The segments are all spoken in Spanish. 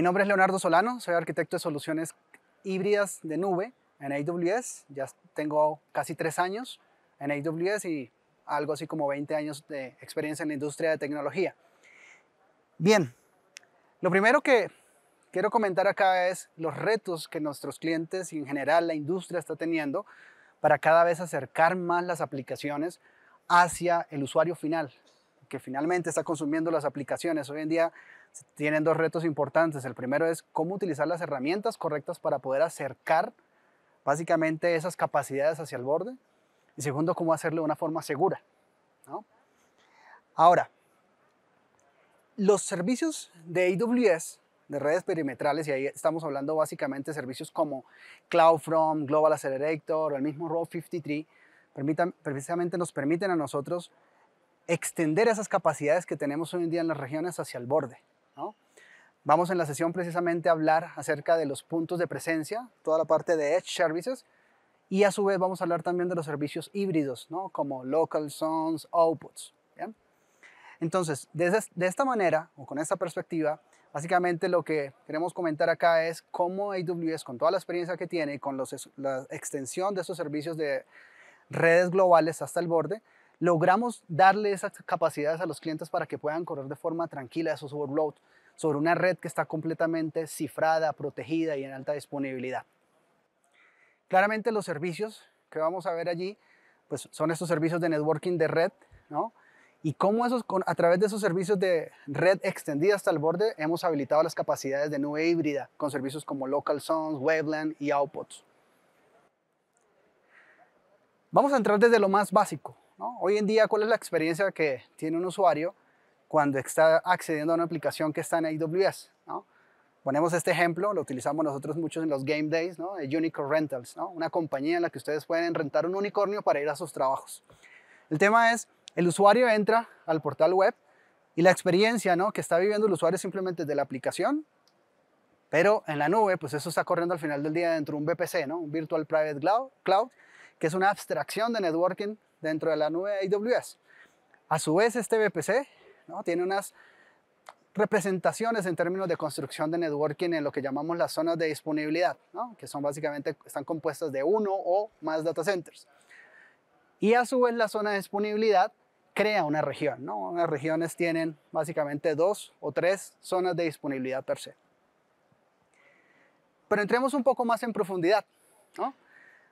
Mi nombre es Leonardo Solano, soy arquitecto de soluciones híbridas de nube en AWS. Ya tengo casi tres años en AWS y algo así como 20 años de experiencia en la industria de tecnología. Bien, lo primero que quiero comentar acá es los retos que nuestros clientes y en general la industria está teniendo para cada vez acercar más las aplicaciones hacia el usuario final, que finalmente está consumiendo las aplicaciones. Hoy en día tienen dos retos importantes. El primero es cómo utilizar las herramientas correctas para poder acercar básicamente esas capacidades hacia el borde. Y segundo, cómo hacerlo de una forma segura. Ahora, los servicios de AWS, de redes perimetrales, y ahí estamos hablando básicamente de servicios como CloudFront, Global Accelerator o el mismo Route 53, permitan, precisamente nos permiten a nosotros extender esas capacidades que tenemos hoy en día en las regiones hacia el borde. Vamos en la sesión precisamente a hablar acerca de los puntos de presencia, toda la parte de Edge Services, y a su vez vamos a hablar también de los servicios híbridos, como Local Zones, Outputs. Entonces, de, esta manera, o con esta perspectiva, básicamente lo que queremos comentar acá es cómo AWS, con toda la experiencia que tiene y con la extensión de estos servicios de redes globales hasta el borde, logramos darle esas capacidades a los clientes para que puedan correr de forma tranquila esos workloads sobre una red que está completamente cifrada, protegida y en alta disponibilidad. Claramente los servicios que vamos a ver allí pues son estos servicios de networking de red, ¿no? Y cómo esos, a través de esos servicios de red extendida hasta el borde hemos habilitado las capacidades de nube híbrida con servicios como Local Zones, Wavelength y Outputs. Vamos a entrar desde lo más básico, Hoy en día, ¿cuál es la experiencia que tiene un usuario cuando está accediendo a una aplicación que está en AWS? Ponemos este ejemplo, lo utilizamos nosotros muchos en los game days, de Unicorn Rentals, una compañía en la que ustedes pueden rentar un unicornio para ir a sus trabajos. El tema es, el usuario entra al portal web y la experiencia que está viviendo el usuario simplemente de la aplicación, pero en la nube, pues eso está corriendo al final del día dentro de un VPC, un Virtual Private Cloud, que es una abstracción de networking dentro de la nube AWS. A su vez, este VPC ¿no? tiene unas representaciones en términos de construcción de networking en lo que llamamos las zonas de disponibilidad, que son básicamente, están compuestas de uno o más data centers. Y a su vez la zona de disponibilidad crea una región, Las regiones tienen básicamente dos o tres zonas de disponibilidad per se. Pero entremos un poco más en profundidad, ¿no?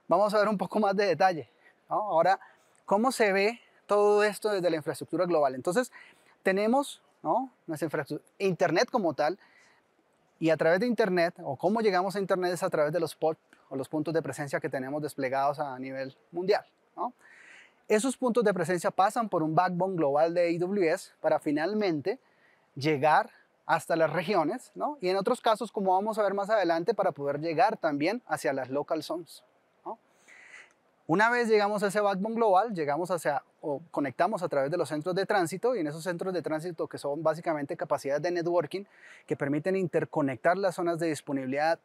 Vamos a ver un poco más de detalle. Ahora, ¿cómo se ve todo esto desde la infraestructura global? Entonces, tenemos ¿no? infraestructura, Internet como tal, y a través de Internet, o cómo llegamos a Internet es a través de los POP o los puntos de presencia que tenemos desplegados a nivel mundial. Esos puntos de presencia pasan por un backbone global de AWS para finalmente llegar hasta las regiones, y en otros casos, como vamos a ver más adelante, para poder llegar también hacia las local zones. Una vez llegamos a ese backbone global, llegamos hacia o conectamos a través de los centros de tránsito y en esos centros de tránsito que son básicamente capacidades de networking que permiten interconectar las zonas de disponibilidad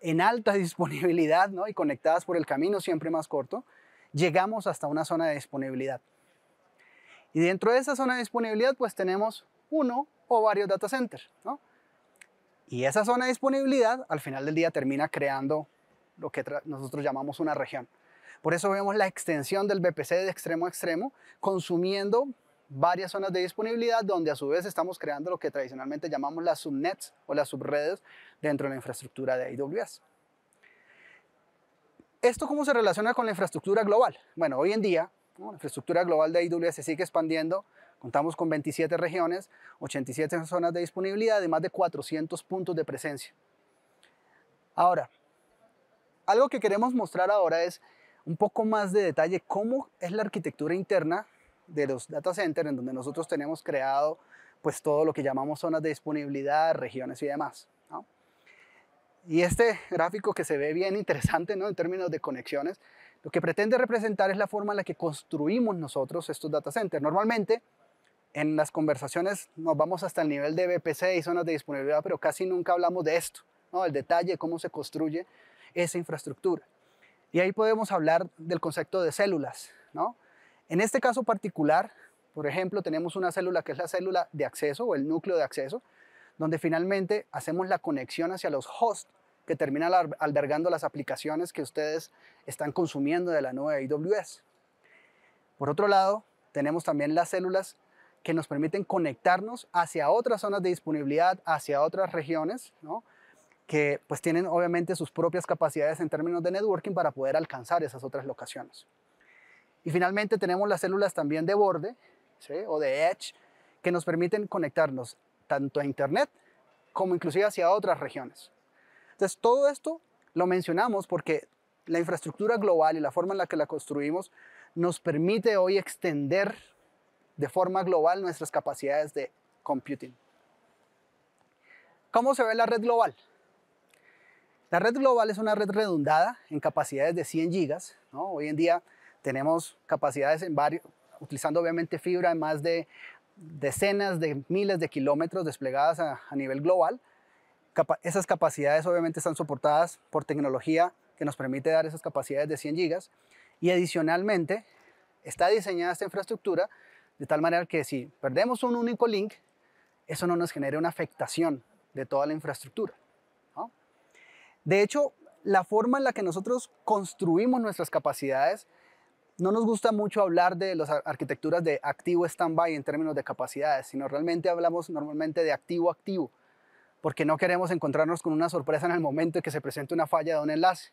en alta disponibilidad ¿no? y conectadas por el camino siempre más corto, llegamos hasta una zona de disponibilidad. Y dentro de esa zona de disponibilidad pues tenemos uno o varios data centers. Y esa zona de disponibilidad al final del día termina creando lo que nosotros llamamos una región. Por eso vemos la extensión del BPC de extremo a extremo, consumiendo varias zonas de disponibilidad donde a su vez estamos creando lo que tradicionalmente llamamos las subnets o las subredes dentro de la infraestructura de AWS. ¿Esto cómo se relaciona con la infraestructura global? Bueno, hoy en día la infraestructura global de AWS se sigue expandiendo. Contamos con 27 regiones, 87 zonas de disponibilidad y más de 400 puntos de presencia. Ahora, algo que queremos mostrar ahora es un poco más de detalle cómo es la arquitectura interna de los data centers en donde nosotros tenemos creado pues todo lo que llamamos zonas de disponibilidad, regiones y demás. Y este gráfico que se ve bien interesante ¿no? en términos de conexiones, lo que pretende representar es la forma en la que construimos nosotros estos data centers. Normalmente en las conversaciones nos vamos hasta el nivel de BPC y zonas de disponibilidad, pero casi nunca hablamos de esto, ¿no? el detalle, cómo se construye esa infraestructura. Y ahí podemos hablar del concepto de células, ¿no? En este caso particular, por ejemplo, tenemos una célula que es la célula de acceso o el núcleo de acceso, donde finalmente hacemos la conexión hacia los hosts que terminan albergando las aplicaciones que ustedes están consumiendo de la nube AWS. Por otro lado, tenemos también las células que nos permiten conectarnos hacia otras zonas de disponibilidad, hacia otras regiones, ¿no? que pues tienen obviamente sus propias capacidades en términos de networking para poder alcanzar esas otras locaciones. Y finalmente tenemos las células también de borde o de edge que nos permiten conectarnos tanto a internet como inclusive hacia otras regiones. Entonces todo esto lo mencionamos porque la infraestructura global y la forma en la que la construimos nos permite hoy extender de forma global nuestras capacidades de computing. ¿Cómo se ve la red global? La red global es una red redundada en capacidades de 100 gigas. Hoy en día tenemos capacidades en varios, utilizando obviamente fibra en más de decenas de miles de kilómetros desplegadas a, nivel global. esas capacidades obviamente están soportadas por tecnología que nos permite dar esas capacidades de 100 gigas y adicionalmente está diseñada esta infraestructura de tal manera que si perdemos un único link, eso no nos genere una afectación de toda la infraestructura. De hecho, la forma en la que nosotros construimos nuestras capacidades, no nos gusta mucho hablar de las arquitecturas de activo standby en términos de capacidades, sino realmente hablamos normalmente de activo-activo, porque no queremos encontrarnos con una sorpresa en el momento en que se presente una falla de un enlace.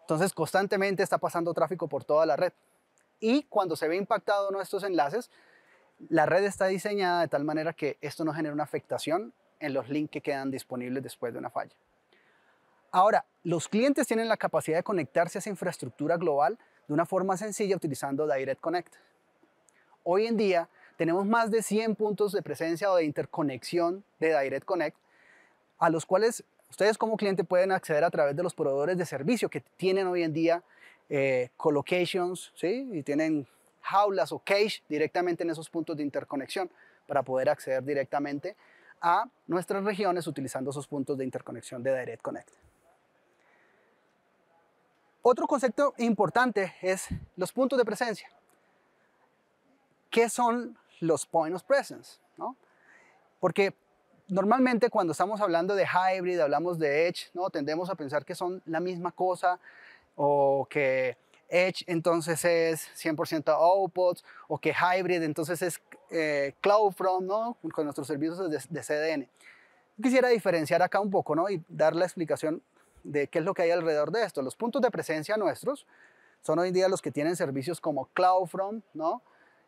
Entonces, constantemente está pasando tráfico por toda la red. Y cuando se ve impactado uno de estos enlaces, la red está diseñada de tal manera que esto no genera una afectación en los links que quedan disponibles después de una falla. Ahora, los clientes tienen la capacidad de conectarse a esa infraestructura global de una forma sencilla utilizando Direct Connect. Hoy en día tenemos más de 100 puntos de presencia o de interconexión de Direct Connect, a los cuales ustedes como cliente pueden acceder a través de los proveedores de servicio que tienen hoy en día eh, colocations, ¿sí? y tienen jaulas o cage directamente en esos puntos de interconexión para poder acceder directamente a nuestras regiones utilizando esos puntos de interconexión de Direct Connect. Otro concepto importante es los puntos de presencia. ¿Qué son los points of presence? Porque normalmente cuando estamos hablando de hybrid, hablamos de edge, ¿no? tendemos a pensar que son la misma cosa o que edge entonces es 100% outputs o que hybrid entonces es eh, cloud from, ¿no? con nuestros servicios de, de, CDN. Quisiera diferenciar acá un poco ¿no? y dar la explicación de qué es lo que hay alrededor de esto. Los puntos de presencia nuestros son hoy en día los que tienen servicios como CloudFront, ¿no?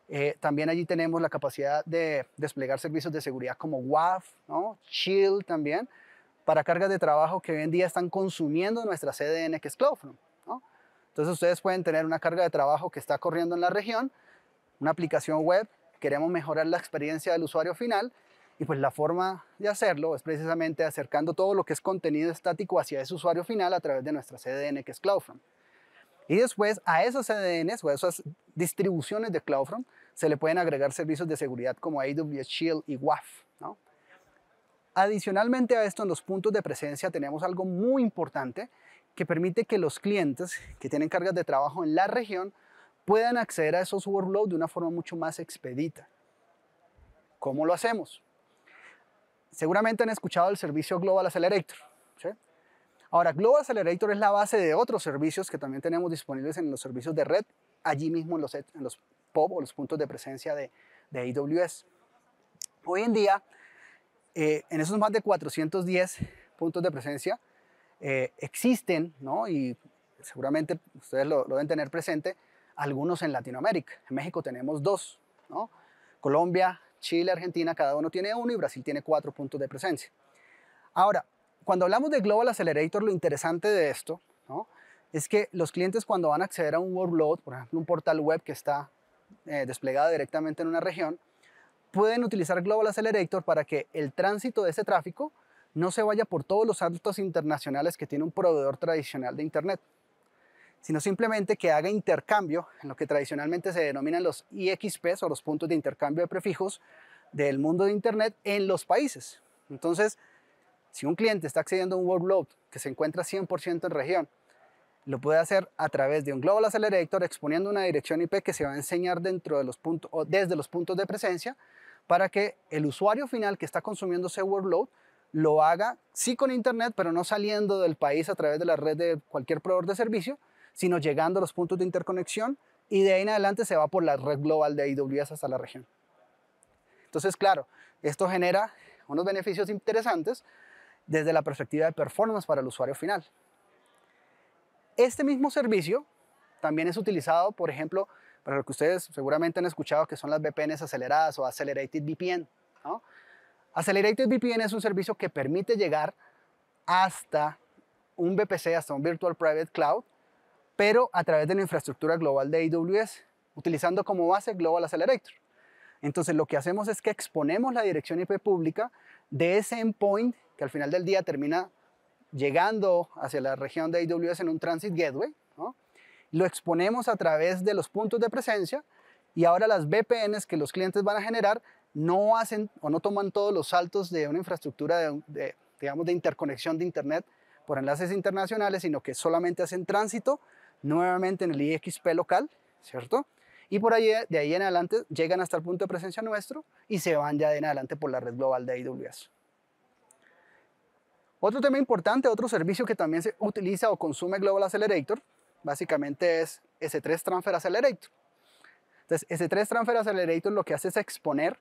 Eh, también allí tenemos la capacidad de desplegar servicios de seguridad como WAF, ¿no? Shield también, para cargas de trabajo que hoy en día están consumiendo nuestra CDN que es CloudFront. ¿no? Entonces ustedes pueden tener una carga de trabajo que está corriendo en la región, una aplicación web, queremos mejorar la experiencia del usuario final y pues la forma de hacerlo es precisamente acercando todo lo que es contenido estático hacia ese usuario final a través de nuestra CDN que es CloudFront. Y después a esos CDNs o a esas distribuciones de CloudFront se le pueden agregar servicios de seguridad como AWS Shield y WAF. ¿no? Adicionalmente a esto, en los puntos de presencia tenemos algo muy importante que permite que los clientes que tienen cargas de trabajo en la región puedan acceder a esos workloads de una forma mucho más expedita. ¿Cómo lo hacemos? seguramente han escuchado el servicio Global Accelerator. Ahora, Global Accelerator es la base de otros servicios que también tenemos disponibles en los servicios de red, allí mismo en los, en los POP o los puntos de presencia de, de AWS. Hoy en día, eh, en esos más de 410 puntos de presencia, eh, existen, ¿no? y seguramente ustedes lo, deben tener presente, algunos en Latinoamérica. En México tenemos dos, ¿no? Colombia Chile, Argentina, cada uno tiene uno y Brasil tiene cuatro puntos de presencia. Ahora, cuando hablamos de Global Accelerator, lo interesante de esto es que los clientes cuando van a acceder a un workload, por ejemplo, un portal web que está eh, desplegado directamente en una región, pueden utilizar Global Accelerator para que el tránsito de ese tráfico no se vaya por todos los saltos internacionales que tiene un proveedor tradicional de Internet sino simplemente que haga intercambio en lo que tradicionalmente se denominan los IXPs o los puntos de intercambio de prefijos del mundo de Internet en los países. Entonces, si un cliente está accediendo a un workload que se encuentra 100% en región, lo puede hacer a través de un Global Accelerator exponiendo una dirección IP que se va a enseñar dentro de los puntos, o desde los puntos de presencia para que el usuario final que está consumiendo ese workload lo haga sí con Internet, pero no saliendo del país a través de la red de cualquier proveedor de servicio, sino llegando a los puntos de interconexión y de ahí en adelante se va por la red global de AWS hasta la región. Entonces, claro, esto genera unos beneficios interesantes desde la perspectiva de performance para el usuario final. Este mismo servicio también es utilizado, por ejemplo, para lo que ustedes seguramente han escuchado que son las VPNs aceleradas o Accelerated VPN. Accelerated VPN es un servicio que permite llegar hasta un VPC, hasta un Virtual Private Cloud, pero a través de la infraestructura global de AWS, utilizando como base Global Accelerator. Entonces lo que hacemos es que exponemos la dirección IP pública de ese endpoint que al final del día termina llegando hacia la región de AWS en un Transit Gateway. Lo exponemos a través de los puntos de presencia y ahora las VPNs que los clientes van a generar no hacen o no toman todos los saltos de una infraestructura digamos, de interconexión de Internet por enlaces internacionales, sino que solamente hacen tránsito nuevamente en el IXP local, ¿cierto? Y por ahí, de ahí en adelante llegan hasta el punto de presencia nuestro y se van ya de en adelante por la red global de AWS. Otro tema importante, otro servicio que también se utiliza o consume Global Accelerator, básicamente es S3 Transfer Accelerator. Entonces, S3 Transfer Accelerator lo que hace es exponer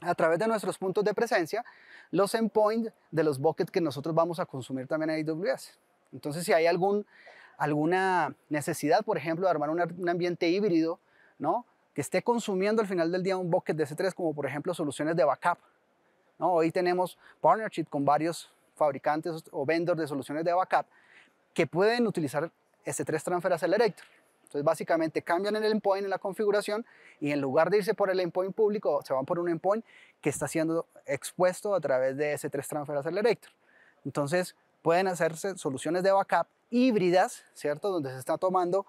a través de nuestros puntos de presencia los endpoints de los buckets que nosotros vamos a consumir también en AWS. Entonces, si hay algún alguna necesidad, por ejemplo, de armar un ambiente híbrido, ¿no? que esté consumiendo al final del día un bucket de s 3 como por ejemplo soluciones de backup. ¿no? Hoy tenemos partnership con varios fabricantes o vendors de soluciones de backup que pueden utilizar S3 Transfer Accelerator. Entonces, básicamente cambian el endpoint en la configuración y en lugar de irse por el endpoint público, se van por un endpoint que está siendo expuesto a través de S3 Transfer Accelerator. Entonces, pueden hacerse soluciones de backup híbridas, ¿cierto? Donde se está tomando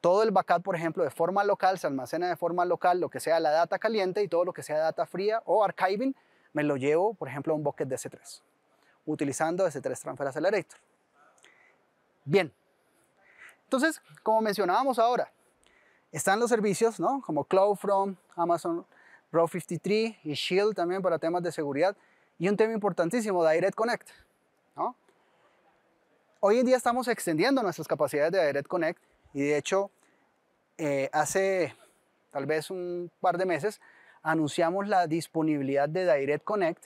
todo el backup, por ejemplo, de forma local, se almacena de forma local lo que sea la data caliente y todo lo que sea data fría o archiving, me lo llevo, por ejemplo, a un bucket de S3, utilizando S3 Transfer Accelerator. Bien. Entonces, como mencionábamos ahora, están los servicios, ¿no? Como CloudFront, Amazon Row 53 y Shield también para temas de seguridad. Y un tema importantísimo, Direct Connect, ¿no? Hoy en día estamos extendiendo nuestras capacidades de Direct Connect y de hecho eh, hace tal vez un par de meses anunciamos la disponibilidad de Direct Connect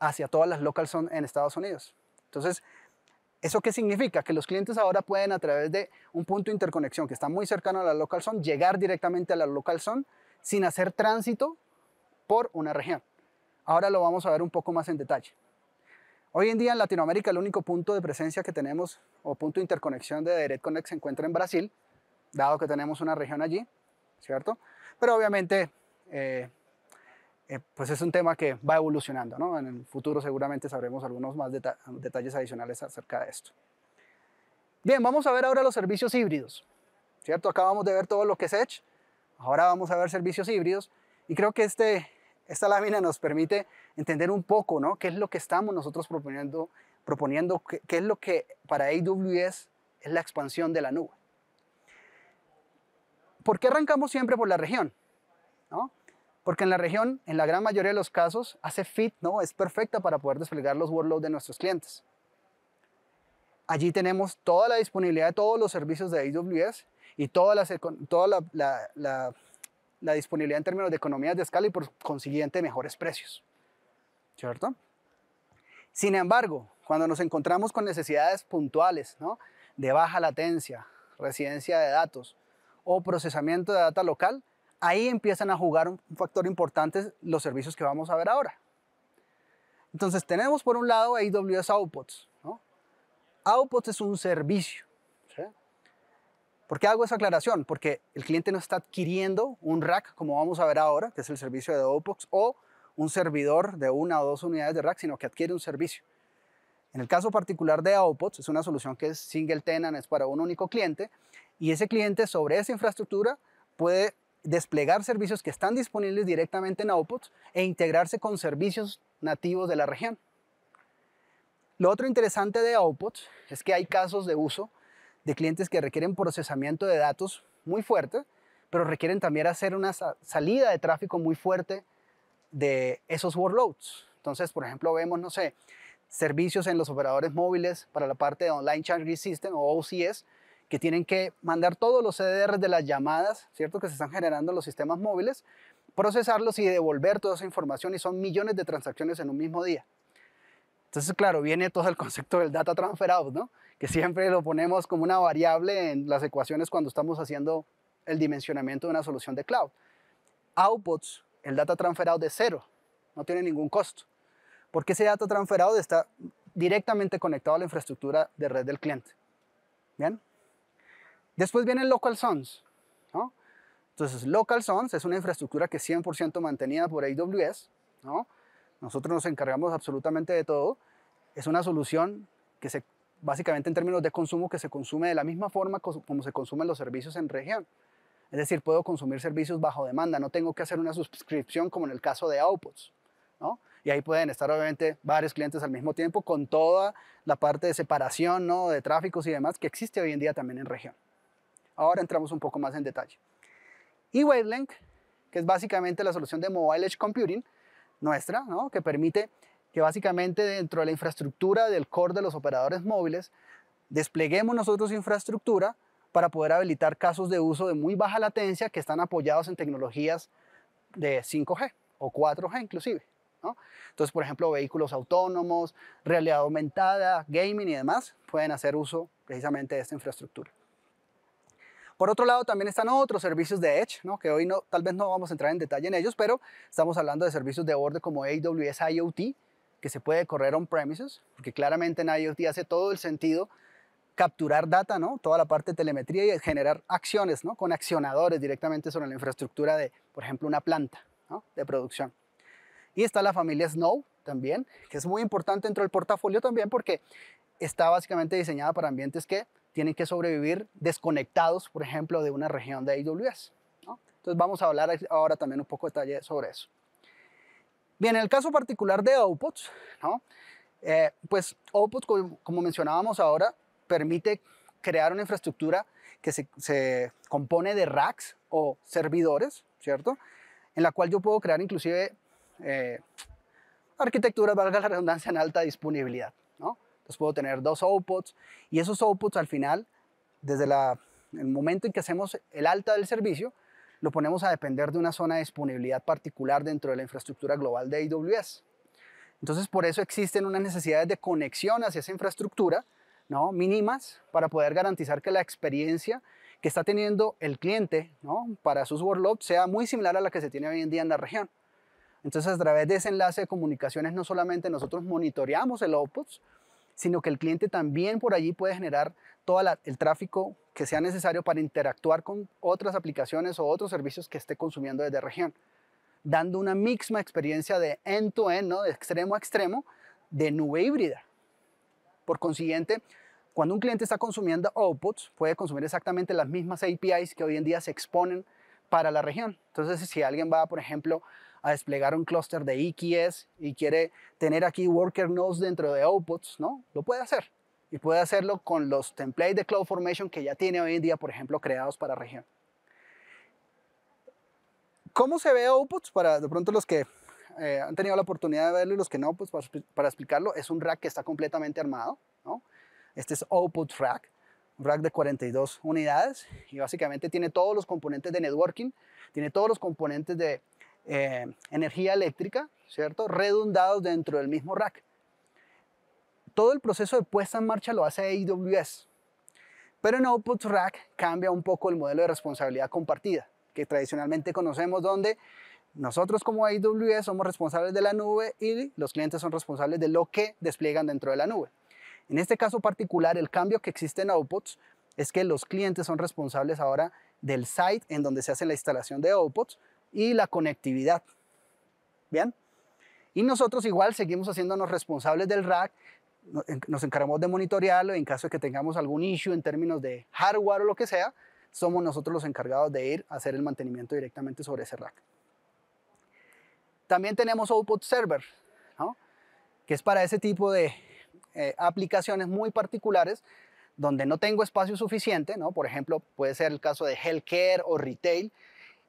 hacia todas las local en Estados Unidos. Entonces, ¿Eso qué significa? Que los clientes ahora pueden a través de un punto de interconexión que está muy cercano a la local zone, llegar directamente a la local zone sin hacer tránsito por una región. Ahora lo vamos a ver un poco más en detalle. Hoy en día en Latinoamérica el único punto de presencia que tenemos o punto de interconexión de Direct Connect se encuentra en Brasil, dado que tenemos una región allí, ¿cierto? Pero obviamente, eh, eh, pues es un tema que va evolucionando, ¿no? En el futuro seguramente sabremos algunos más detalles adicionales acerca de esto. Bien, vamos a ver ahora los servicios híbridos, ¿cierto? Acabamos de ver todo lo que es Edge, ahora vamos a ver servicios híbridos y creo que este esta lámina nos permite entender un poco, ¿no? ¿Qué es lo que estamos nosotros proponiendo? proponiendo qué, es lo que para AWS es la expansión de la nube. ¿Por qué arrancamos siempre por la región? ¿No? Porque en la región, en la gran mayoría de los casos, hace fit, ¿no? Es perfecta para poder desplegar los workloads de nuestros clientes. Allí tenemos toda la disponibilidad de todos los servicios de AWS y toda toda la la disponibilidad en términos de economías de escala y por consiguiente mejores precios. ¿Cierto? Sin embargo, cuando nos encontramos con necesidades puntuales, ¿no? de baja latencia, residencia de datos o procesamiento de data local, ahí empiezan a jugar un factor importante los servicios que vamos a ver ahora. Entonces tenemos por un lado AWS Outputs, ¿no? es un servicio ¿Por qué hago esa aclaración? Porque el cliente no está adquiriendo un rack, como vamos a ver ahora, que es el servicio de Dropbox, o un servidor de una o dos unidades de rack, sino que adquiere un servicio. En el caso particular de AOPODS, es una solución que es single tenant, es para un único cliente, y ese cliente sobre esa infraestructura puede desplegar servicios que están disponibles directamente en AOPODS e integrarse con servicios nativos de la región. Lo otro interesante de AOPODS es que hay casos de uso de clientes que requieren procesamiento de datos muy fuerte, pero requieren también hacer una salida de tráfico muy fuerte de esos workloads. Entonces, por ejemplo, vemos, no sé, servicios en los operadores móviles para la parte de Online Charging System o OCS, que tienen que mandar todos los CDRs de las llamadas, ¿cierto? Que se están generando en los sistemas móviles, procesarlos y devolver toda esa información y son millones de transacciones en un mismo día. Entonces, claro, viene todo el concepto del data transfer out, ¿no? que siempre lo ponemos como una variable en las ecuaciones cuando estamos haciendo el dimensionamiento de una solución de cloud. Outputs, el data transferado de cero, no tiene ningún costo, porque ese data transferado está directamente conectado a la infraestructura de red del cliente. ¿Bien? Después vienen local zones. ¿no? Entonces, local zones es una infraestructura que es 100% mantenida por AWS. ¿no? Nosotros nos encargamos absolutamente de todo. Es una solución que se básicamente en términos de consumo que se consume de la misma forma como se consumen los servicios en región. Es decir, puedo consumir servicios bajo demanda, no tengo que hacer una suscripción como en el caso de Outputs. Y ahí pueden estar obviamente varios clientes al mismo tiempo con toda la parte de separación ¿no? de tráficos y demás que existe hoy en día también en región. Ahora entramos un poco más en detalle. Y Wavelength, que es básicamente la solución de Mobile Edge Computing nuestra, que permite que básicamente dentro de la infraestructura del core de los operadores móviles, despleguemos nosotros infraestructura para poder habilitar casos de uso de muy baja latencia que están apoyados en tecnologías de 5G o 4G inclusive. ¿no? Entonces, por ejemplo, vehículos autónomos, realidad aumentada, gaming y demás pueden hacer uso precisamente de esta infraestructura. Por otro lado, también están otros servicios de Edge, ¿no? que hoy no, tal vez no vamos a entrar en detalle en ellos, pero estamos hablando de servicios de borde como AWS IoT, que se puede correr on-premises, porque claramente en IoT hace todo el sentido capturar data, ¿no? toda la parte de telemetría y generar acciones ¿no? con accionadores directamente sobre la infraestructura de, por ejemplo, una planta de producción. Y está la familia Snow también, que es muy importante dentro del portafolio también porque está básicamente diseñada para ambientes que tienen que sobrevivir desconectados, por ejemplo, de una región de AWS. Entonces vamos a hablar ahora también un poco de detalle sobre eso. Bien, en el caso particular de outputs, eh, pues outputs, como, mencionábamos ahora, permite crear una infraestructura que se, se compone de racks o servidores, ¿cierto? En la cual yo puedo crear inclusive eh, arquitecturas, valga la redundancia, en alta disponibilidad. ¿no? Entonces puedo tener dos outputs y esos outputs al final, desde el momento en que hacemos el alta del servicio, lo ponemos a depender de una zona de disponibilidad particular dentro de la infraestructura global de AWS. Entonces, por eso existen unas necesidades de conexión hacia esa infraestructura, ¿no? Mínimas, para poder garantizar que la experiencia que está teniendo el cliente, Para sus workloads sea muy similar a la que se tiene hoy en día en la región. Entonces, a través de ese enlace de comunicaciones, no solamente nosotros monitoreamos el output, sino que el cliente también por allí puede generar todo el tráfico que sea necesario para interactuar con otras aplicaciones o otros servicios que esté consumiendo desde región, dando una misma experiencia de end-to-end, -end, to end no de extremo a extremo, de nube híbrida. Por consiguiente, cuando un cliente está consumiendo outputs, puede consumir exactamente las mismas APIs que hoy en día se exponen para la región. Entonces, si alguien va, por ejemplo, a desplegar un clúster de EKS y quiere tener aquí worker nodes dentro de outputs, ¿no? Lo puede hacer. Y puede hacerlo con los templates de CloudFormation que ya tiene hoy en día, por ejemplo, creados para región. ¿Cómo se ve outputs? Para de pronto los que eh, han tenido la oportunidad de verlo y los que no, pues para, explicarlo, es un rack que está completamente armado, ¿no? Este es output rack un rack de 42 unidades y básicamente tiene todos los componentes de networking, tiene todos los componentes de eh, energía eléctrica, ¿cierto? Redundados dentro del mismo rack. Todo el proceso de puesta en marcha lo hace AWS. Pero en Outputs Rack cambia un poco el modelo de responsabilidad compartida, que tradicionalmente conocemos donde nosotros como AWS somos responsables de la nube y los clientes son responsables de lo que despliegan dentro de la nube. En este caso particular, el cambio que existe en Outputs es que los clientes son responsables ahora del site en donde se hace la instalación de Outputs, y la conectividad. ¿Bien? Y nosotros igual seguimos haciéndonos responsables del rack, nos encargamos de monitorearlo en caso de que tengamos algún issue en términos de hardware o lo que sea, somos nosotros los encargados de ir a hacer el mantenimiento directamente sobre ese rack. También tenemos Output Server, que es para ese tipo de eh, aplicaciones muy particulares donde no tengo espacio suficiente, ¿no? por ejemplo, puede ser el caso de healthcare o retail,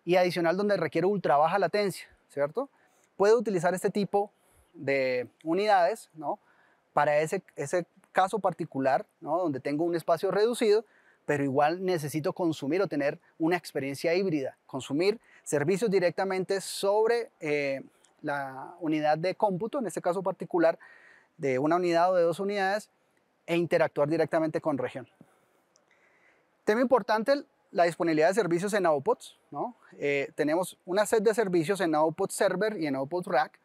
y adicional donde requiere ultra baja latencia, ¿cierto? Puedo utilizar este tipo de unidades, ¿no? Para ese, ese caso particular, ¿no? Donde tengo un espacio reducido, pero igual necesito consumir o tener una experiencia híbrida, consumir servicios directamente sobre eh, la unidad de cómputo, en este caso particular, de una unidad o de dos unidades, e interactuar directamente con región. Tema importante, la disponibilidad de servicios en Outputs, ¿no? Eh, tenemos una set de servicios en Output Server y en Output Rack.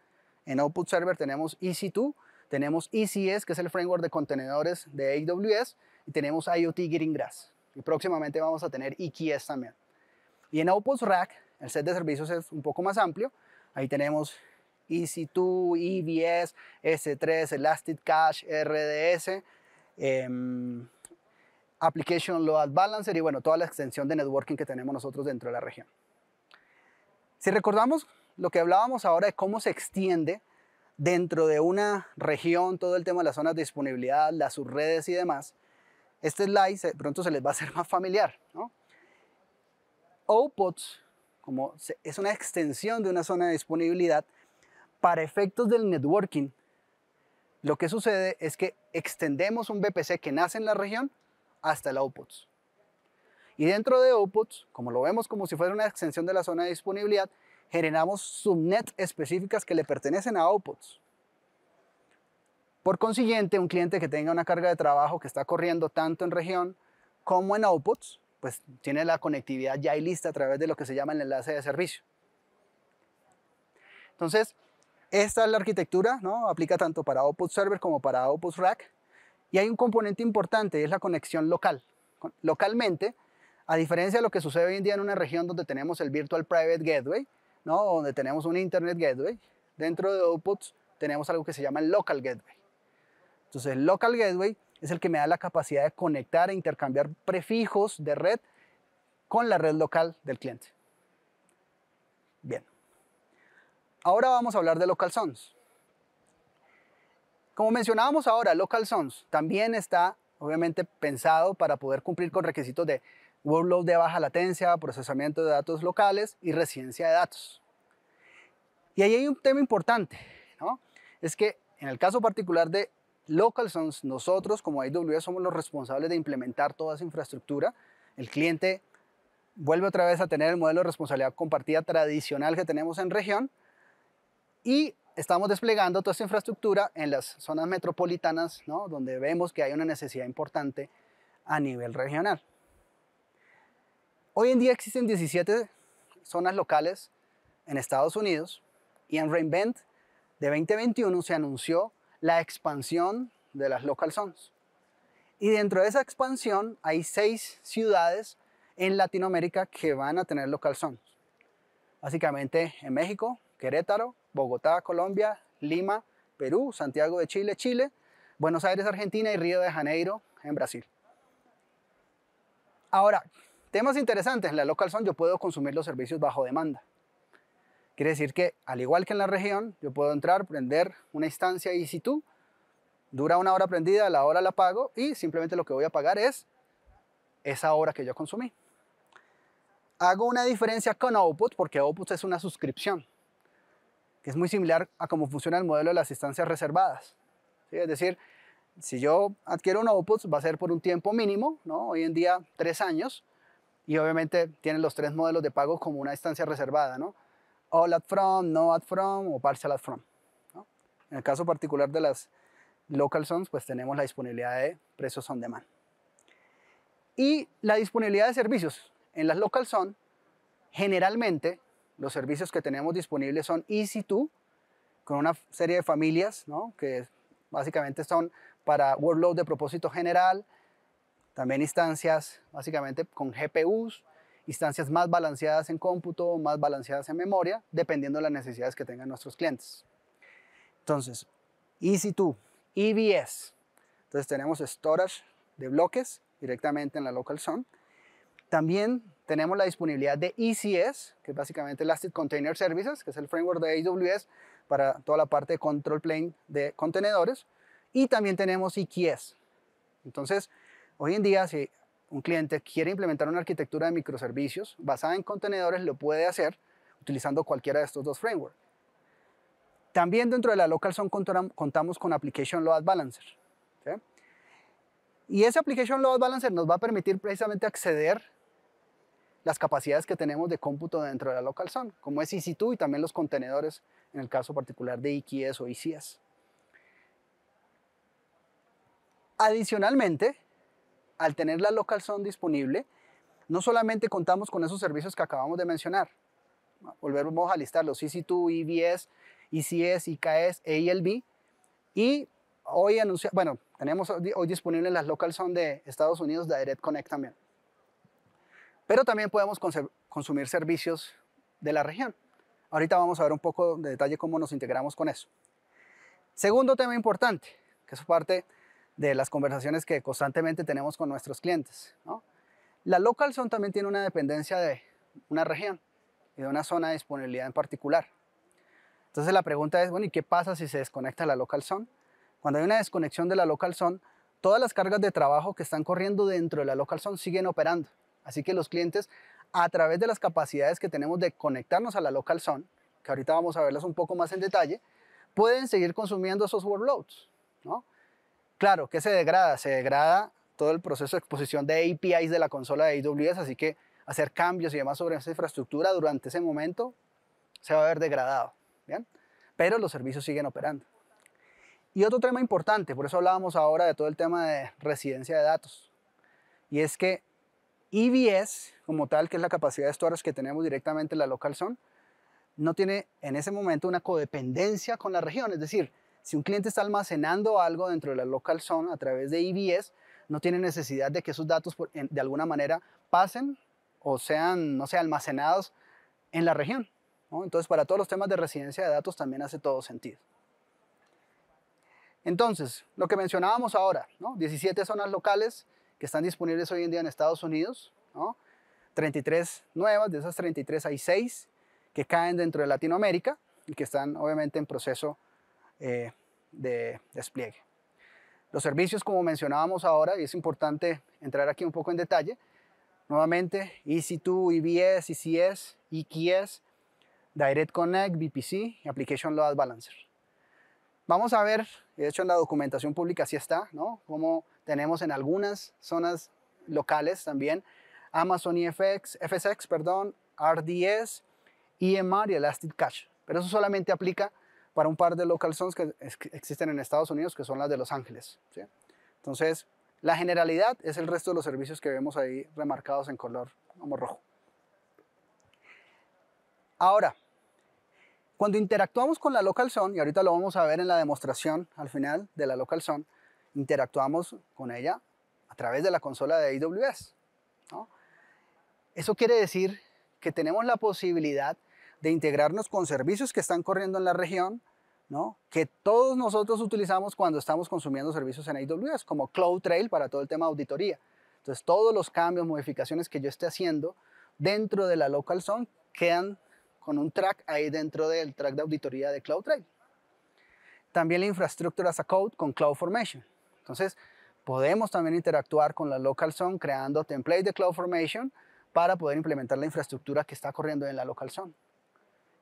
En Output Server tenemos EC2, tenemos ECS, que es el framework de contenedores de AWS, y tenemos IoT Greengrass. Y próximamente vamos a tener EKS también. Y en Outputs Rack, el set de servicios es un poco más amplio. Ahí tenemos EC2, EBS, S3, Elastic Cache, RDS, eh, em, Application Load Balancer y bueno, toda la extensión de networking que tenemos nosotros dentro de la región. Si recordamos lo que hablábamos ahora de cómo se extiende dentro de una región todo el tema de las zonas de disponibilidad, las subredes y demás, este slide pronto se les va a hacer más familiar. ¿no? OPOTS como es una extensión de una zona de disponibilidad, para efectos del networking, lo que sucede es que extendemos un VPC que nace en la región hasta el outputs. Y dentro de outputs, como lo vemos como si fuera una extensión de la zona de disponibilidad, generamos subnets específicas que le pertenecen a outputs. Por consiguiente, un cliente que tenga una carga de trabajo que está corriendo tanto en región como en outputs, pues tiene la conectividad ya y lista a través de lo que se llama el enlace de servicio. Entonces, esta es la arquitectura, ¿no? Aplica tanto para output server como para output rack. Y hay un componente importante, es la conexión local. Localmente, a diferencia de lo que sucede hoy en día en una región donde tenemos el Virtual Private Gateway, ¿no? donde tenemos un Internet Gateway, dentro de Outputs tenemos algo que se llama el Local Gateway. Entonces, el Local Gateway es el que me da la capacidad de conectar e intercambiar prefijos de red con la red local del cliente. Bien. Ahora vamos a hablar de local sons. Como mencionábamos ahora, Local Sons también está obviamente pensado para poder cumplir con requisitos de workload de baja latencia, procesamiento de datos locales y residencia de datos. Y ahí hay un tema importante, ¿no? Es que en el caso particular de LocalSons, nosotros como AWS somos los responsables de implementar toda esa infraestructura. El cliente vuelve otra vez a tener el modelo de responsabilidad compartida tradicional que tenemos en región y estamos desplegando toda esta infraestructura en las zonas metropolitanas, donde vemos que hay una necesidad importante a nivel regional. Hoy en día existen 17 zonas locales en Estados Unidos y en Reinvent de 2021 se anunció la expansión de las local zones. Y dentro de esa expansión hay seis ciudades en Latinoamérica que van a tener local zones. Básicamente en México, Querétaro, Bogotá, Colombia, Lima, Perú, Santiago de Chile, Chile, Buenos Aires, Argentina y Río de Janeiro, en Brasil. Ahora, temas interesantes. la local son yo puedo consumir los servicios bajo demanda. Quiere decir que, al igual que en la región, yo puedo entrar, prender una instancia y si tú dura una hora prendida, la hora la pago y simplemente lo que voy a pagar es esa hora que yo consumí. Hago una diferencia con Output porque Output es una suscripción que es muy similar a cómo funciona el modelo de las instancias reservadas. Es decir, si yo adquiero un output, va a ser por un tiempo mínimo, hoy en día tres años, y obviamente tienen los tres modelos de pago como una instancia reservada, ¿no? all at from, no at from o partial at from. En el caso particular de las local zones, pues tenemos la disponibilidad de precios on demand. Y la disponibilidad de servicios en las local zones, generalmente los servicios que tenemos disponibles son Easy2, con una serie de familias, que básicamente son para workload de propósito general, también instancias básicamente con GPUs, instancias más balanceadas en cómputo, más balanceadas en memoria, dependiendo de las necesidades que tengan nuestros clientes. Entonces, Easy2, EBS. Entonces tenemos storage de bloques directamente en la local zone. También tenemos la disponibilidad de ECS, que es básicamente Elastic Container Services, que es el framework de AWS para toda la parte de control plane de contenedores. Y también tenemos EKS. Entonces, hoy en día, si un cliente quiere implementar una arquitectura de microservicios basada en contenedores, lo puede hacer utilizando cualquiera de estos dos frameworks. También dentro de la Local zone contamos con Application Load Balancer. Y ese Application Load Balancer nos va a permitir precisamente acceder las capacidades que tenemos de cómputo dentro de la local Zone, como es EC2 y también los contenedores, en el caso particular de IQS e o ICS. E Adicionalmente, al tener la local Zone disponible, no solamente contamos con esos servicios que acabamos de mencionar, volvemos a listar los EC2, EBS, ICS, e IKS, ALB y hoy anuncia, bueno, tenemos hoy disponibles las local Zone de Estados Unidos de Direct Connect también. Pero también podemos consumir servicios de la región. Ahorita vamos a ver un poco de detalle cómo nos integramos con eso. Segundo tema importante, que es parte de las conversaciones que constantemente tenemos con nuestros clientes. La local zone también tiene una dependencia de una región y de una zona de disponibilidad en particular. Entonces la pregunta es, bueno, ¿y qué pasa si se desconecta la local zone? Cuando hay una desconexión de la local zone, todas las cargas de trabajo que están corriendo dentro de la local zone siguen operando. Así que los clientes, a través de las capacidades que tenemos de conectarnos a la local zone, que ahorita vamos a verlas un poco más en detalle, pueden seguir consumiendo esos workloads. ¿no? Claro, que se degrada? Se degrada todo el proceso de exposición de APIs de la consola de AWS, así que hacer cambios y demás sobre esa infraestructura durante ese momento se va a ver degradado, ¿bien? Pero los servicios siguen operando. Y otro tema importante, por eso hablábamos ahora de todo el tema de residencia de datos, y es que EBS, como tal, que es la capacidad de storage que tenemos directamente en la local zone, no tiene en ese momento una codependencia con la región. Es decir, si un cliente está almacenando algo dentro de la local zone a través de EBS, no tiene necesidad de que esos datos de alguna manera pasen o sean, no sé, almacenados en la región. Entonces, para todos los temas de residencia de datos también hace todo sentido. Entonces, lo que mencionábamos ahora, 17 zonas locales, que están disponibles hoy en día en Estados Unidos, 33 nuevas, de esas 33 hay 6 que caen dentro de Latinoamérica y que están obviamente en proceso eh, de despliegue. Los servicios, como mencionábamos ahora, y es importante entrar aquí un poco en detalle, nuevamente EC2, EBS, ECS, EQS, Direct Connect, VPC, y Application Load Balancer. Vamos a ver, de hecho en la documentación pública sí está, ¿no? Cómo tenemos en algunas zonas locales también Amazon EFX, FSX, perdón, RDS, EMR y Elastic Cache. Pero eso solamente aplica para un par de local zones que existen en Estados Unidos, que son las de Los Ángeles. Entonces, la generalidad es el resto de los servicios que vemos ahí remarcados en color rojo. Ahora, cuando interactuamos con la local zone, y ahorita lo vamos a ver en la demostración al final de la local zone, interactuamos con ella a través de la consola de AWS. Eso quiere decir que tenemos la posibilidad de integrarnos con servicios que están corriendo en la región, que todos nosotros utilizamos cuando estamos consumiendo servicios en AWS, como CloudTrail para todo el tema de auditoría. Entonces, todos los cambios, modificaciones que yo esté haciendo dentro de la local zone quedan con un track ahí dentro del track de auditoría de CloudTrail. También la infraestructura as a code con CloudFormation. Entonces, podemos también interactuar con la local zone creando templates de CloudFormation para poder implementar la infraestructura que está corriendo en la local zone.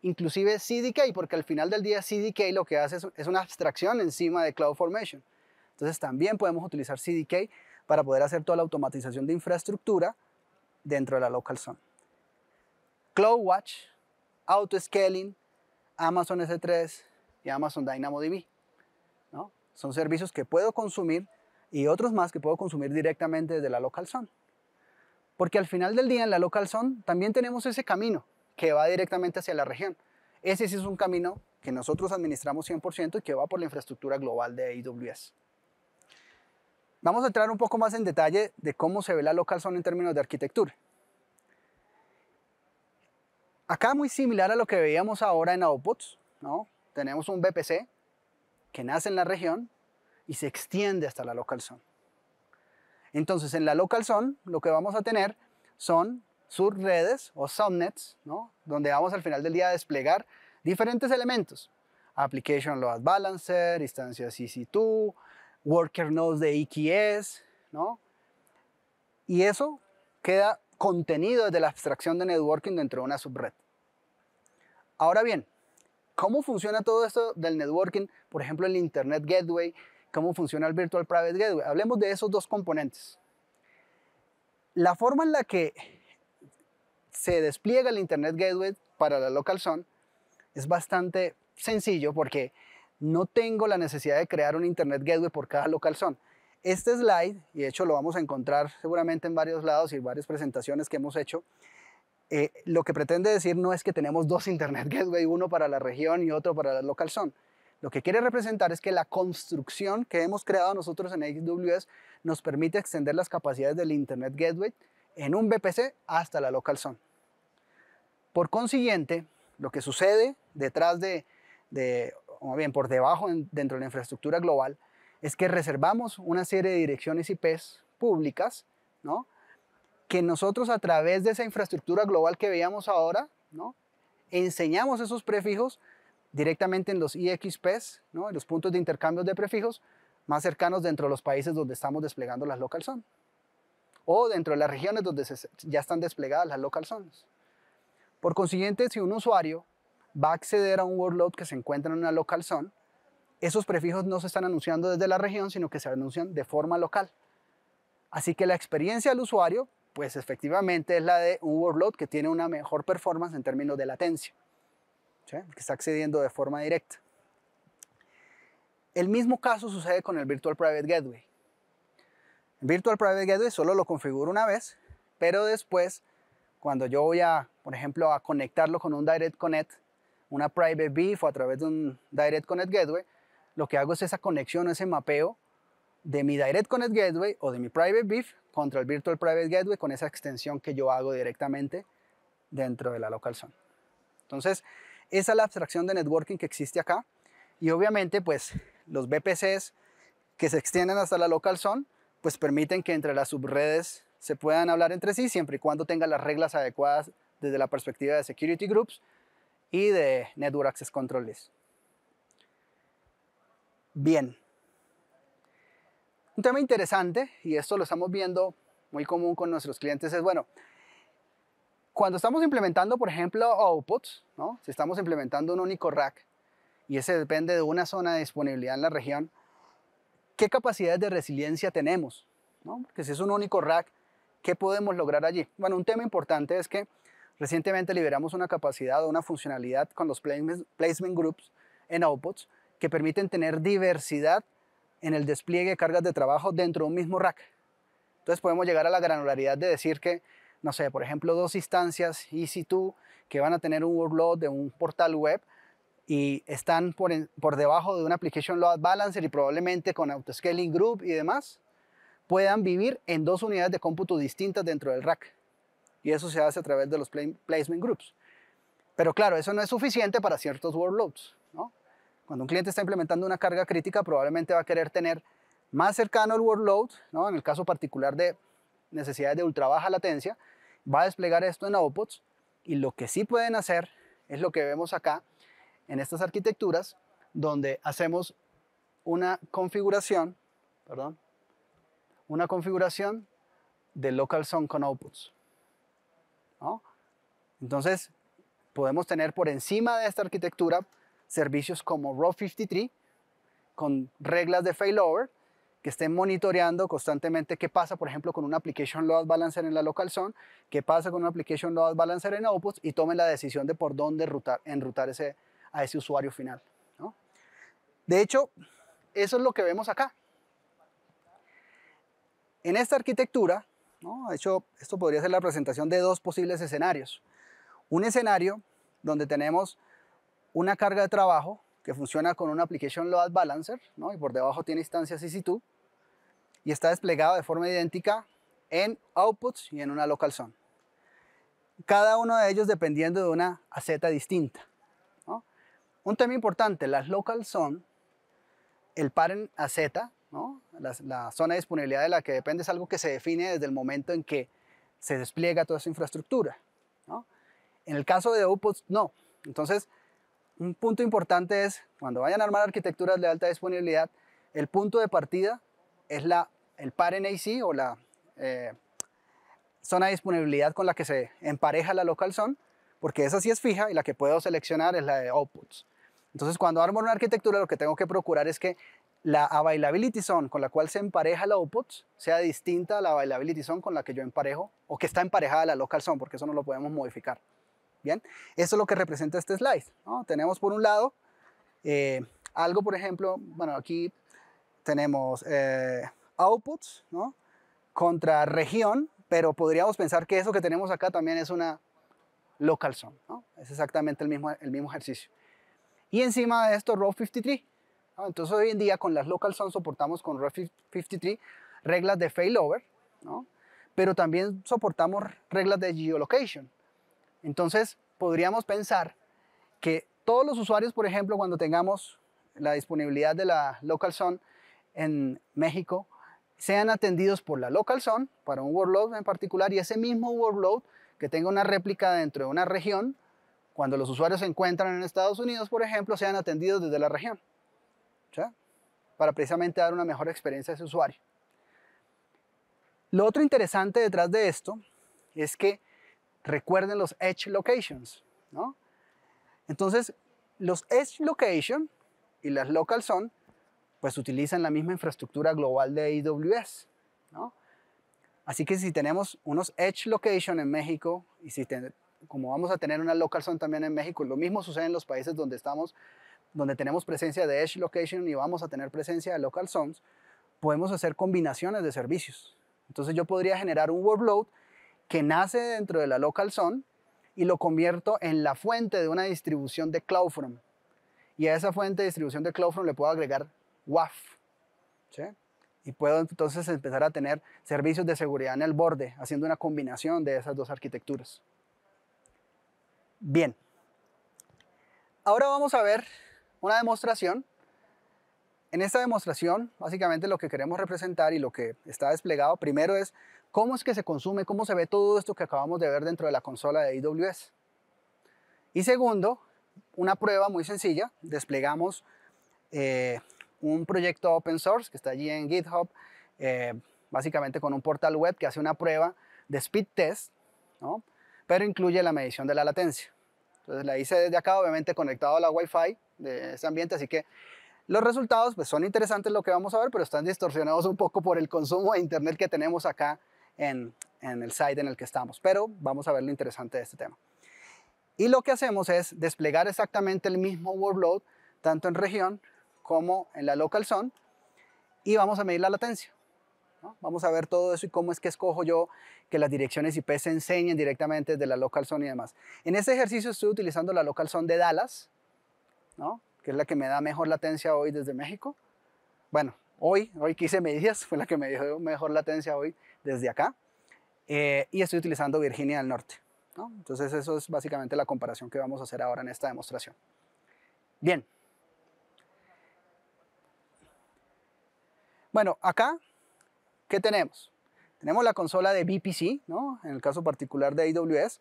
Inclusive CDK, porque al final del día CDK lo que hace es, una abstracción encima de CloudFormation. Entonces también podemos utilizar CDK para poder hacer toda la automatización de infraestructura dentro de la local zone. CloudWatch, AutoScaling, Amazon S3 y Amazon DynamoDB. Son servicios que puedo consumir y otros más que puedo consumir directamente desde la local zone. Porque al final del día en la local zone también tenemos ese camino que va directamente hacia la región. Ese sí es un camino que nosotros administramos 100% y que va por la infraestructura global de AWS. Vamos a entrar un poco más en detalle de cómo se ve la local zone en términos de arquitectura. Acá muy similar a lo que veíamos ahora en Outputs, ¿no? Tenemos un VPC que nace en la región y se extiende hasta la local zone. Entonces, en la local zone lo que vamos a tener son subredes o subnets, ¿no? donde vamos al final del día a desplegar diferentes elementos. Application Load Balancer, instancias EC2, Worker Nodes de EKS, ¿no? Y eso queda contenido desde la abstracción de networking dentro de una subred. Ahora bien, ¿cómo funciona todo esto del networking por ejemplo, el Internet Gateway, cómo funciona el Virtual Private Gateway. Hablemos de esos dos componentes. La forma en la que se despliega el Internet Gateway para la local zone es bastante sencillo porque no tengo la necesidad de crear un Internet Gateway por cada local zone. Este slide, y de hecho lo vamos a encontrar seguramente en varios lados y varias presentaciones que hemos hecho, eh, lo que pretende decir no es que tenemos dos Internet Gateway, uno para la región y otro para la local zone, lo que quiere representar es que la construcción que hemos creado nosotros en AWS nos permite extender las capacidades del Internet Gateway en un VPC hasta la local zone. Por consiguiente, lo que sucede detrás de, o bien por debajo dentro de la infraestructura global, es que reservamos una serie de direcciones IPs públicas, Que nosotros a través de esa infraestructura global que veíamos ahora, ¿no? Enseñamos esos prefijos directamente en los IXPs, en los puntos de intercambio de prefijos más cercanos dentro de los países donde estamos desplegando las local zones o dentro de las regiones donde ya están desplegadas las local zones. Por consiguiente, si un usuario va a acceder a un workload que se encuentra en una local zone, esos prefijos no se están anunciando desde la región, sino que se anuncian de forma local. Así que la experiencia del usuario, pues efectivamente es la de un workload que tiene una mejor performance en términos de latencia que está accediendo de forma directa. El mismo caso sucede con el Virtual Private Gateway. El Virtual Private Gateway solo lo configuro una vez, pero después, cuando yo voy a, por ejemplo, a conectarlo con un Direct Connect, una Private Beef o a través de un Direct Connect Gateway, lo que hago es esa conexión, ese mapeo de mi Direct Connect Gateway o de mi Private Beef contra el Virtual Private Gateway con esa extensión que yo hago directamente dentro de la local zone. Entonces, esa es la abstracción de networking que existe acá. Y obviamente, pues los BPCs que se extienden hasta la local zone, pues permiten que entre las subredes se puedan hablar entre sí siempre y cuando tengan las reglas adecuadas desde la perspectiva de security groups y de network access controls Bien. Un tema interesante, y esto lo estamos viendo muy común con nuestros clientes, es, bueno, cuando estamos implementando, por ejemplo, outputs, ¿no? si estamos implementando un único rack y ese depende de una zona de disponibilidad en la región, ¿qué capacidades de resiliencia tenemos? ¿no? Porque si es un único rack, ¿qué podemos lograr allí? Bueno, un tema importante es que recientemente liberamos una capacidad o una funcionalidad con los placement groups en outputs que permiten tener diversidad en el despliegue de cargas de trabajo dentro de un mismo rack. Entonces podemos llegar a la granularidad de decir que no sé, por ejemplo, dos instancias EC2 que van a tener un workload de un portal web y están por, debajo de una application load balancer y probablemente con autoscaling group y demás, puedan vivir en dos unidades de cómputo distintas dentro del rack. Y eso se hace a través de los placement groups. Pero claro, eso no es suficiente para ciertos workloads. Cuando un cliente está implementando una carga crítica, probablemente va a querer tener más cercano el workload, ¿no? en el caso particular de necesidades de ultra baja latencia, va a desplegar esto en Outputs y lo que sí pueden hacer es lo que vemos acá en estas arquitecturas donde hacemos una configuración, perdón, una configuración de local zone con outputs. Entonces, podemos tener por encima de esta arquitectura servicios como Raw 53 con reglas de failover que estén monitoreando constantemente qué pasa, por ejemplo, con un application load balancer en la local zone, qué pasa con un application load balancer en opus y tomen la decisión de por dónde enrutar ese, a ese usuario final. De hecho, eso es lo que vemos acá. En esta arquitectura, de hecho, esto podría ser la presentación de dos posibles escenarios. Un escenario donde tenemos una carga de trabajo que funciona con una application load balancer, y por debajo tiene instancias EC2, y está desplegado de forma idéntica en outputs y en una local zone. Cada uno de ellos dependiendo de una AZ distinta. Un tema importante, las local zone, el par aceta, ¿no? la, zona de disponibilidad de la que depende es algo que se define desde el momento en que se despliega toda esa infraestructura. En el caso de outputs, no. Entonces, un punto importante es, cuando vayan a armar arquitecturas de alta disponibilidad, el punto de partida es la, el par AC o la eh, zona de disponibilidad con la que se empareja la local zone, porque esa sí es fija y la que puedo seleccionar es la de outputs. Entonces, cuando armo una arquitectura, lo que tengo que procurar es que la availability zone con la cual se empareja la Outputs sea distinta a la availability zone con la que yo emparejo o que está emparejada la local zone, porque eso no lo podemos modificar. Bien, eso es lo que representa este slide. Tenemos por un lado eh, algo, por ejemplo, bueno, aquí tenemos eh, outputs ¿no? contra región, pero podríamos pensar que eso que tenemos acá también es una local zone. ¿no? Es exactamente el mismo, el mismo ejercicio. Y encima de esto, Row 53. Entonces hoy en día con las local zones soportamos con Row 53 reglas de failover, ¿no? pero también soportamos reglas de geolocation. Entonces podríamos pensar que todos los usuarios, por ejemplo, cuando tengamos la disponibilidad de la local zone, en México sean atendidos por la local zone para un workload en particular y ese mismo workload que tenga una réplica dentro de una región, cuando los usuarios se encuentran en Estados Unidos, por ejemplo, sean atendidos desde la región, para precisamente dar una mejor experiencia a ese usuario. Lo otro interesante detrás de esto es que recuerden los edge locations, Entonces, los edge location y las local zone pues utilizan la misma infraestructura global de AWS. Así que si tenemos unos Edge Location en México, y si como vamos a tener una Local Zone también en México, lo mismo sucede en los países donde estamos, donde tenemos presencia de Edge Location y vamos a tener presencia de Local Zones, podemos hacer combinaciones de servicios. Entonces yo podría generar un workload que nace dentro de la Local Zone y lo convierto en la fuente de una distribución de CloudFront. Y a esa fuente de distribución de CloudFront le puedo agregar WAF. ¿sí? Y puedo entonces empezar a tener servicios de seguridad en el borde, haciendo una combinación de esas dos arquitecturas. Bien. Ahora vamos a ver una demostración. En esta demostración, básicamente lo que queremos representar y lo que está desplegado primero es cómo es que se consume, cómo se ve todo esto que acabamos de ver dentro de la consola de AWS. Y segundo, una prueba muy sencilla, desplegamos eh, un proyecto open source que está allí en GitHub, eh, básicamente con un portal web que hace una prueba de speed test, pero incluye la medición de la latencia. Entonces la hice desde acá, obviamente conectado a la Wi-Fi de ese ambiente, así que los resultados pues, son interesantes lo que vamos a ver, pero están distorsionados un poco por el consumo de internet que tenemos acá en, en el site en el que estamos. Pero vamos a ver lo interesante de este tema. Y lo que hacemos es desplegar exactamente el mismo workload, tanto en región como en la local zone y vamos a medir la latencia. Vamos a ver todo eso y cómo es que escojo yo que las direcciones IP se enseñen directamente desde la local zone y demás. En este ejercicio estoy utilizando la local zone de Dallas, ¿no? que es la que me da mejor latencia hoy desde México. Bueno, hoy, hoy quise hice medidas, fue la que me dio mejor latencia hoy desde acá. Eh, y estoy utilizando Virginia del Norte. Entonces eso es básicamente la comparación que vamos a hacer ahora en esta demostración. Bien. Bueno, acá, ¿qué tenemos? Tenemos la consola de VPC, en el caso particular de AWS.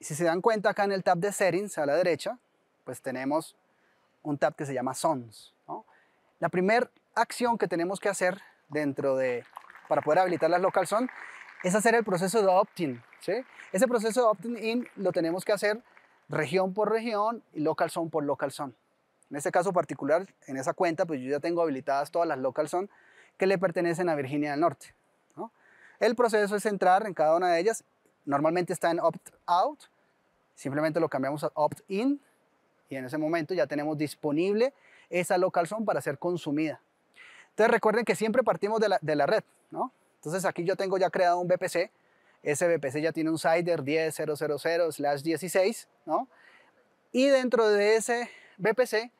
si se dan cuenta acá en el tab de Settings a la derecha, pues tenemos un tab que se llama Sons. La primera acción que tenemos que hacer dentro de, para poder habilitar las local son, es hacer el proceso de opt-in. Ese proceso de opt-in lo tenemos que hacer región por región y local zone por local zone. En este caso particular, en esa cuenta, pues yo ya tengo habilitadas todas las local zones que le pertenecen a Virginia del Norte. El proceso es entrar en cada una de ellas. Normalmente está en opt-out. Simplemente lo cambiamos a opt-in y en ese momento ya tenemos disponible esa local zone para ser consumida. Entonces recuerden que siempre partimos de la, de la red, Entonces aquí yo tengo ya creado un VPC, ese VPC ya tiene un CIDR 10000/16, ¿no? Y dentro de ese VPC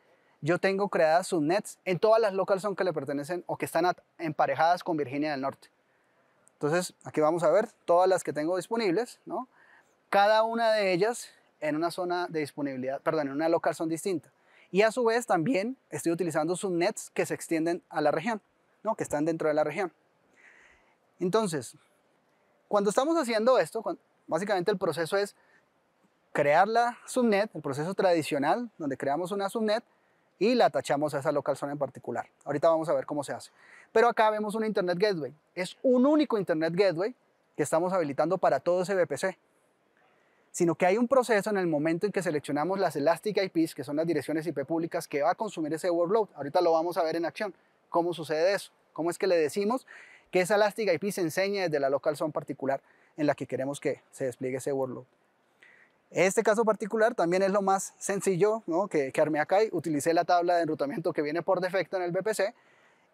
yo tengo creadas subnets en todas las local zones que le pertenecen o que están emparejadas con Virginia del Norte. Entonces, aquí vamos a ver todas las que tengo disponibles, ¿no? Cada una de ellas en una zona de disponibilidad, perdón, en una local son distinta. Y a su vez también estoy utilizando subnets que se extienden a la región, ¿no? Que están dentro de la región. Entonces, cuando estamos haciendo esto, básicamente el proceso es crear la subnet, el proceso tradicional donde creamos una subnet, y la tachamos a esa local zona en particular. Ahorita vamos a ver cómo se hace. Pero acá vemos un Internet Gateway. Es un único Internet Gateway que estamos habilitando para todo ese VPC. Sino que hay un proceso en el momento en que seleccionamos las Elastic IPs, que son las direcciones IP públicas, que va a consumir ese workload. Ahorita lo vamos a ver en acción. ¿Cómo sucede eso? ¿Cómo es que le decimos que esa Elastic IP se enseña desde la local zone particular en la que queremos que se despliegue ese workload? Este caso particular también es lo más sencillo que, que armé acá. Y utilicé la tabla de enrutamiento que viene por defecto en el BPC.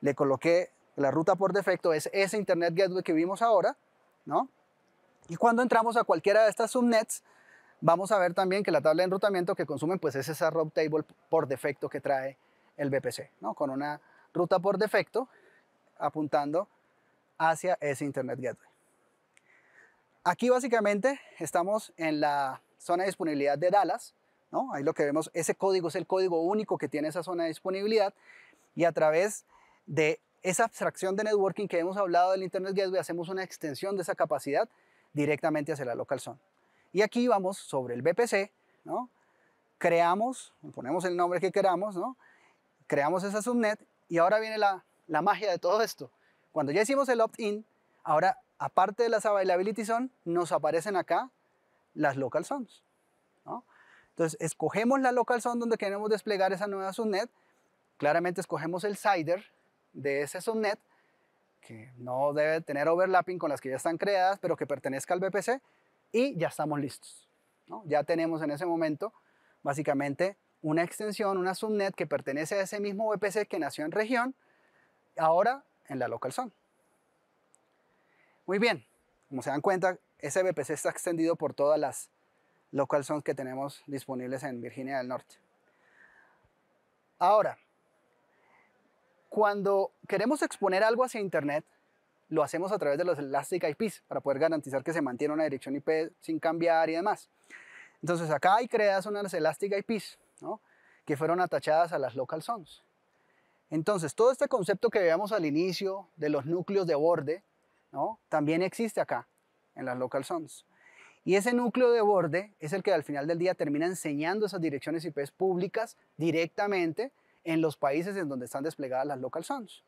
Le coloqué la ruta por defecto, es ese Internet Gateway que vimos ahora. ¿no? Y cuando entramos a cualquiera de estas subnets, vamos a ver también que la tabla de enrutamiento que consumen pues es esa route table por defecto que trae el BPC, ¿no? con una ruta por defecto apuntando hacia ese Internet Gateway. Aquí básicamente estamos en la zona de disponibilidad de Dallas, ¿no? Ahí lo que vemos, ese código es el código único que tiene esa zona de disponibilidad y a través de esa abstracción de networking que hemos hablado del Internet Gateway, hacemos una extensión de esa capacidad directamente hacia la local zone. Y aquí vamos sobre el BPC, ¿no? creamos, ponemos el nombre que queramos, ¿no? creamos esa subnet y ahora viene la, la magia de todo esto. Cuando ya hicimos el opt-in, ahora aparte de las availability zone, nos aparecen acá las local zones. ¿no? Entonces, escogemos la local zone donde queremos desplegar esa nueva subnet. Claramente escogemos el CIDR de ese subnet, que no debe tener overlapping con las que ya están creadas, pero que pertenezca al VPC, y ya estamos listos. Ya tenemos en ese momento, básicamente, una extensión, una subnet que pertenece a ese mismo VPC que nació en región, ahora en la local zone. Muy bien, como se dan cuenta, VPC está extendido por todas las local zones que tenemos disponibles en Virginia del Norte. Ahora, cuando queremos exponer algo hacia Internet, lo hacemos a través de los Elastic IPs para poder garantizar que se mantiene una dirección IP sin cambiar y demás. Entonces acá hay creadas unas Elastic IPs ¿no? que fueron atachadas a las local zones. Entonces todo este concepto que veíamos al inicio de los núcleos de borde ¿no? también existe acá en las local zones Y ese núcleo de borde es el que al final del día termina enseñando esas direcciones IP públicas directamente en los países en donde están desplegadas las local zones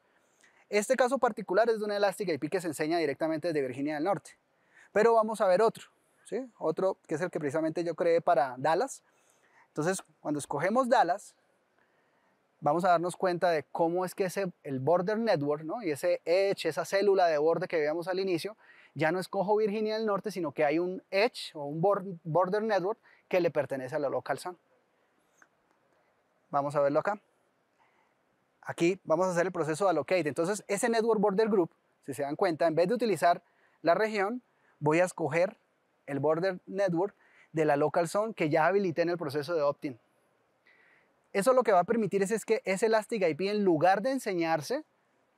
Este caso particular es de una Elastic IP que se enseña directamente desde Virginia del Norte. Pero vamos a ver otro, ¿sí? Otro que es el que precisamente yo creé para Dallas. Entonces, cuando escogemos Dallas, vamos a darnos cuenta de cómo es que ese, el border network, ¿no? Y ese edge, esa célula de borde que veíamos al inicio, ya no escojo Virginia del Norte, sino que hay un edge o un border network que le pertenece a la local zone. Vamos a verlo acá. Aquí vamos a hacer el proceso de allocate. Entonces, ese network border group, si se dan cuenta, en vez de utilizar la región, voy a escoger el border network de la local zone que ya habilité en el proceso de opt-in. Eso lo que va a permitir es, es que ese Elastic IP, en lugar de enseñarse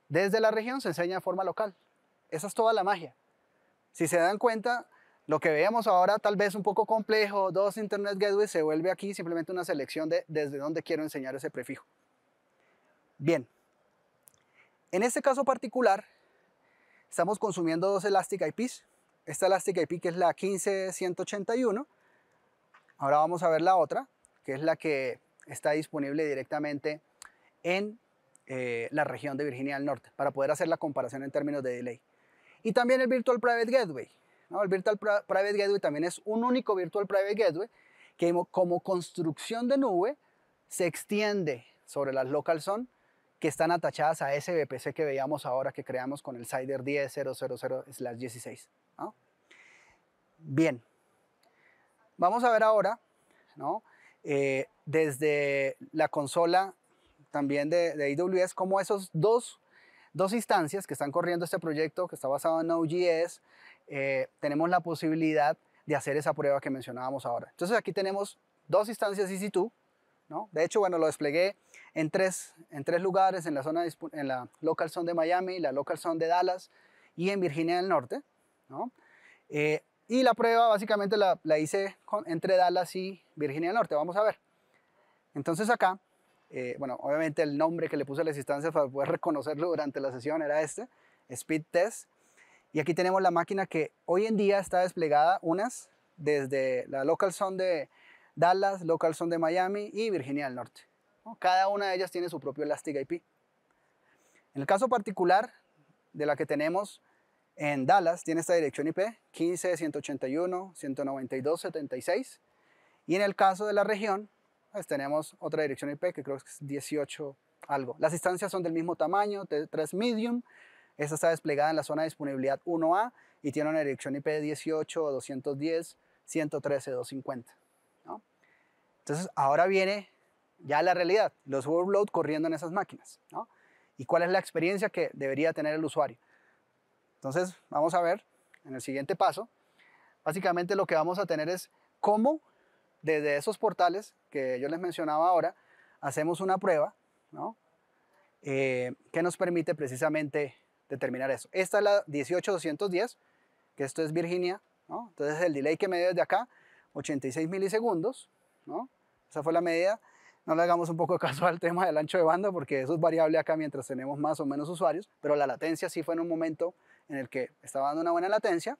desde la región, se enseña de forma local. Esa es toda la magia. Si se dan cuenta, lo que veíamos ahora tal vez un poco complejo, dos Internet Gateway, se vuelve aquí simplemente una selección de desde dónde quiero enseñar ese prefijo. Bien, en este caso particular, estamos consumiendo dos Elastic IPs. Esta Elastic IP que es la 15181. Ahora vamos a ver la otra, que es la que está disponible directamente en eh, la región de Virginia del Norte, para poder hacer la comparación en términos de delay. Y también el Virtual Private Gateway. El Virtual Private Gateway también es un único Virtual Private Gateway que como construcción de nube se extiende sobre las local zone que están atachadas a ese VPC que veíamos ahora que creamos con el CIDR 10000/16. Bien, vamos a ver ahora, eh, desde la consola también de, de, AWS, cómo esos dos dos instancias que están corriendo este proyecto que está basado en OGS, eh, tenemos la posibilidad de hacer esa prueba que mencionábamos ahora. Entonces aquí tenemos dos instancias EC2, ¿no? De hecho, bueno, lo desplegué en tres, en tres lugares, en la, zona, en la local zone de Miami, la local zone de Dallas y en Virginia del Norte, ¿no? Eh, y la prueba básicamente la, hice entre Dallas y Virginia del Norte, vamos a ver. Entonces acá eh, bueno, obviamente el nombre que le puse a las instancias para poder reconocerlo durante la sesión era este, Speed Test. Y aquí tenemos la máquina que hoy en día está desplegada, unas desde la local Zone de Dallas, local Zone de Miami y Virginia del Norte. Cada una de ellas tiene su propio Elastic IP. En el caso particular de la que tenemos en Dallas, tiene esta dirección IP 192, 76. Y en el caso de la región, pues, tenemos otra dirección IP que creo que es 18 algo. Las instancias son del mismo tamaño, 3 medium. Esta está desplegada en la zona de disponibilidad 1A y tiene una dirección IP de 18, 210, 113, 250. Entonces, ahora viene ya la realidad, los workload corriendo en esas máquinas. ¿Y cuál es la experiencia que debería tener el usuario? Entonces, vamos a ver en el siguiente paso. Básicamente lo que vamos a tener es cómo desde esos portales que yo les mencionaba ahora, hacemos una prueba, ¿no? Eh, que nos permite precisamente determinar eso. Esta es la 18210, que esto es Virginia, ¿no? Entonces el delay que me dio desde acá, 86 milisegundos, ¿no? Esa fue la medida. No le hagamos un poco caso al tema del ancho de banda, porque eso es variable acá mientras tenemos más o menos usuarios, pero la latencia sí fue en un momento en el que estaba dando una buena latencia.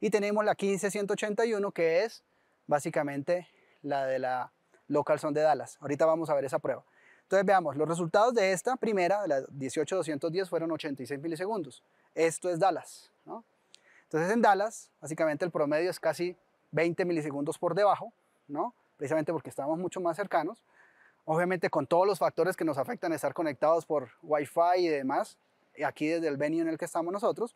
Y tenemos la 15181, que es básicamente la de la local zone de Dallas. Ahorita vamos a ver esa prueba. Entonces veamos, los resultados de esta primera, de la 18210, fueron 86 milisegundos. Esto es Dallas. ¿no? Entonces en Dallas, básicamente el promedio es casi 20 milisegundos por debajo, ¿no? precisamente porque estamos mucho más cercanos. Obviamente con todos los factores que nos afectan estar conectados por Wi-Fi y demás, aquí desde el venue en el que estamos nosotros,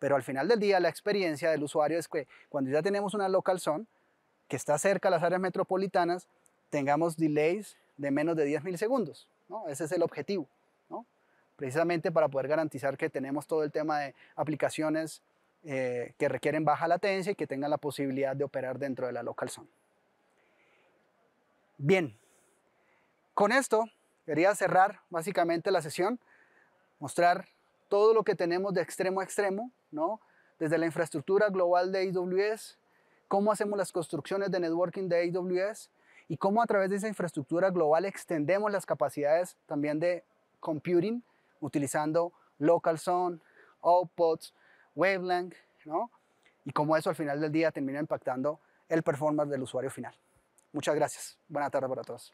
pero al final del día la experiencia del usuario es que cuando ya tenemos una local zone, que está cerca a las áreas metropolitanas, tengamos delays de menos de 10.000 segundos. Ese es el objetivo, precisamente para poder garantizar que tenemos todo el tema de aplicaciones eh, que requieren baja latencia y que tengan la posibilidad de operar dentro de la local zone. Bien, con esto quería cerrar básicamente la sesión, mostrar todo lo que tenemos de extremo a extremo, ¿no? desde la infraestructura global de AWS, cómo hacemos las construcciones de networking de AWS y cómo a través de esa infraestructura global extendemos las capacidades también de computing utilizando local zone, outputs, wavelength, ¿no? Y cómo eso al final del día termina impactando el performance del usuario final. Muchas gracias. Buenas tardes para todos.